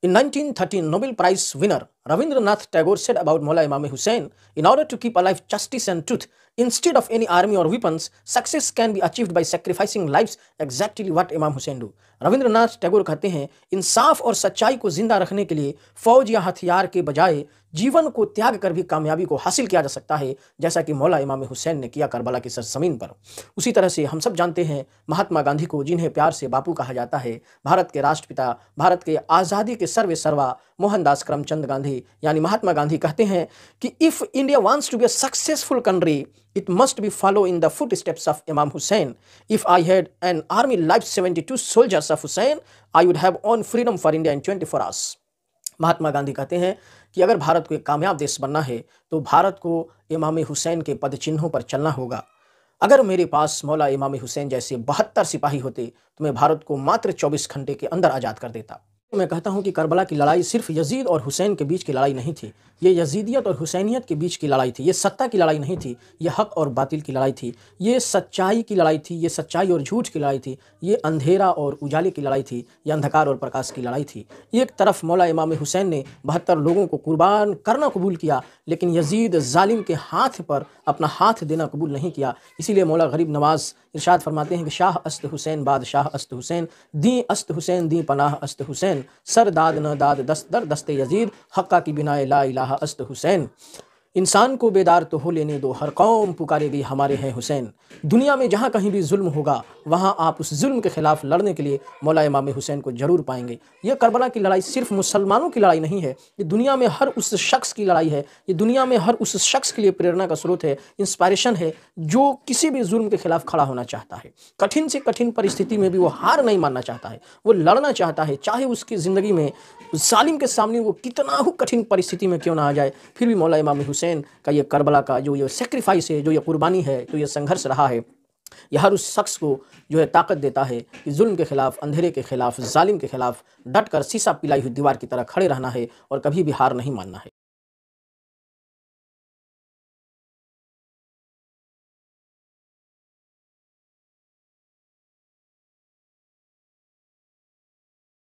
In 1913, Nobel Prize winner Ravindranath Tagore said about Mullah Imam Hussein, in order to keep alive justice and truth, instead of any army or weapons, success can be achieved by sacrificing lives, exactly what Imam Hussein do. Rabindranath Tagore कहते हैं इंसाफ और सच्चाई को जिंदा रखने के लिए फौज या हथियार के बजाय जीवन को त्याग कर भी कामयाबी को हासिल किया जा सकता है जैसा कि मौला इमाम हुसैन ने किया करबला की सरजमीन पर उसी तरह से हम सब जानते हैं महात्मा गांधी को जिन्हें प्यार से बापू कहा जाता है भारत के राष्ट्रपिता भारत के आज़ादी के सर्वे सर्वा मोहनदास करमचंद गांधी गांधी यानी महात्मा गांधी कहते हैं कि if India wants to be a successful country it must be follow in the footsteps of Imam Hussain if I had an army life seventy two soldiers of Hussain I would have won freedom for India in twenty four hours Mahatma Gandhi कहते हैं कि अगर भारत को एक कामयाब देश बनना है तो भारत को इमाम हुसैन के पद चिन्हों पर चलना होगा अगर मेरे पास मौला इमाम हुसैन जैसे बहत्तर सिपाही होते तो मैं भारत को मात्र 24 घंटे के अंदर आज़ाद कर देता मैं कहता हूं कि करबला की लड़ाई सिर्फ यजीद और हुसैन के बीच की लड़ाई नहीं थी ये यजीदियत और हुसैनियत के बीच की लड़ाई थी ये सत्ता की लड़ाई नहीं थी ये हक और बातिल की लड़ाई थी ये सच्चाई की लड़ाई थी ये सच्चाई और झूठ की लड़ाई थी ये अंधेरा और उजाले की लड़ाई थी ये अंधकार और प्रकाश की लड़ाई थी एक तरफ मौला इमाम हुसैन ने बहत्तर लोगों को कुर्बान करना कबूल किया लेकिन यजीद ालिम के हाथ पर अपना हाथ देना कबूल नहीं किया इसीलिए मौला गरीब नवाज़ इर्शाद फरमाते हैं कि शाह अस्त हुसैन बादशाह अस्त हुसैन दी अस्त हुसैन दी पनाह अस्त हुसैन हुसैन सर दाद न दाद दस दर दस्ते यजीद हक्का की बिनाए ला इलाहा अस्त हुसैन इंसान को बेदार तो हो लेने दो हर कौम पुकारेगी हमारे हैं हुसैन दुनिया में जहाँ कहीं भी जुल्म होगा वहाँ आप उस जुल्म के ख़िलाफ़ लड़ने के लिए मौला इमाम हुसैन को ज़रूर पाएंगे यह करबला की लड़ाई सिर्फ मुसलमानों की लड़ाई नहीं है ये दुनिया में हर उस शख्स की लड़ाई है ये दुनिया में हर उस शख्स के लिए प्रेरणा का स्रोत है इंस्पायरेशन है जो किसी भी जुल्म के ख़िलाफ़ खड़ा होना चाहता है कठिन से कठिन परिस्थिति में भी वो हार नहीं मानना चाहता है वो लड़ना चाहता है चाहे उसकी ज़िंदगी में जालिम के सामने वो कितना ही कठिन परिस्थिति में क्यों ना आ जाए फिर भी मौला इमाम हुसैन हुसैन का ये करबला का जो ये सेक्रीफाइस है जो ये कुर्बानी है जो ये संघर्ष रहा है यह हर उस शख्स को जो है ताकत देता है कि जुल्म के ख़िलाफ़ अंधेरे के ख़िलाफ़ जालिम के ख़िलाफ़ डट कर शीशा पिलाई हुई दीवार की तरह खड़े रहना है और कभी भी हार नहीं मानना है